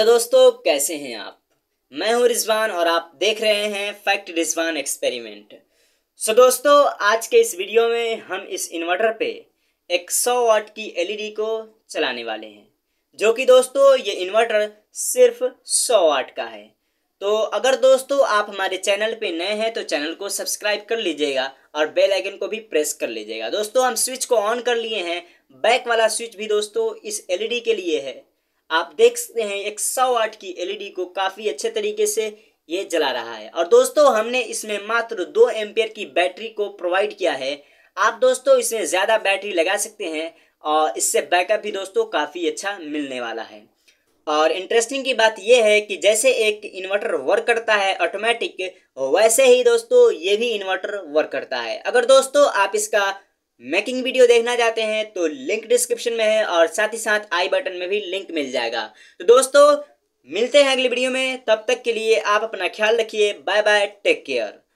hello दोस्तों कैसे हैं आप मैं हूं रिजवान और आप देख रहे हैं फैक्ट रिजवान एक्सपेरिमेंट सो दोस्तों आज के इस वीडियो में हम इस इन्वर्टर पे एक 100 वाट की एलईडी को चलाने वाले हैं जो कि दोस्तों ये इन्वर्टर सिर्फ 100 वाट का है तो अगर दोस्तों आप हमारे चैनल पे नए हैं तो चैनल को सब्सक्राइब कर लीजिएगा और बेल आइकन को भी प्रेस कर लीजिएगा दोस्तों हम स्विच को ऑन कर लिए हैं बैक वाला स्विच भी दोस्तों इस एलईडी के लिए है आप देख सकते हैं एक सौ वाट की एलईडी e को काफ़ी अच्छे तरीके से ये जला रहा है और दोस्तों हमने इसमें मात्र दो एम्पेयर की बैटरी को प्रोवाइड किया है आप दोस्तों इसमें ज़्यादा बैटरी लगा सकते हैं और इससे बैकअप भी दोस्तों काफ़ी अच्छा मिलने वाला है और इंटरेस्टिंग की बात यह है कि जैसे एक इन्वर्टर वर्क करता है ऑटोमेटिक वैसे ही दोस्तों ये भी इन्वर्टर वर्क करता है अगर दोस्तों आप इसका मेकिंग वीडियो देखना चाहते हैं तो लिंक डिस्क्रिप्शन में है और साथ ही साथ आई बटन में भी लिंक मिल जाएगा तो दोस्तों मिलते हैं अगली वीडियो में तब तक के लिए आप अपना ख्याल रखिए बाय बाय टेक केयर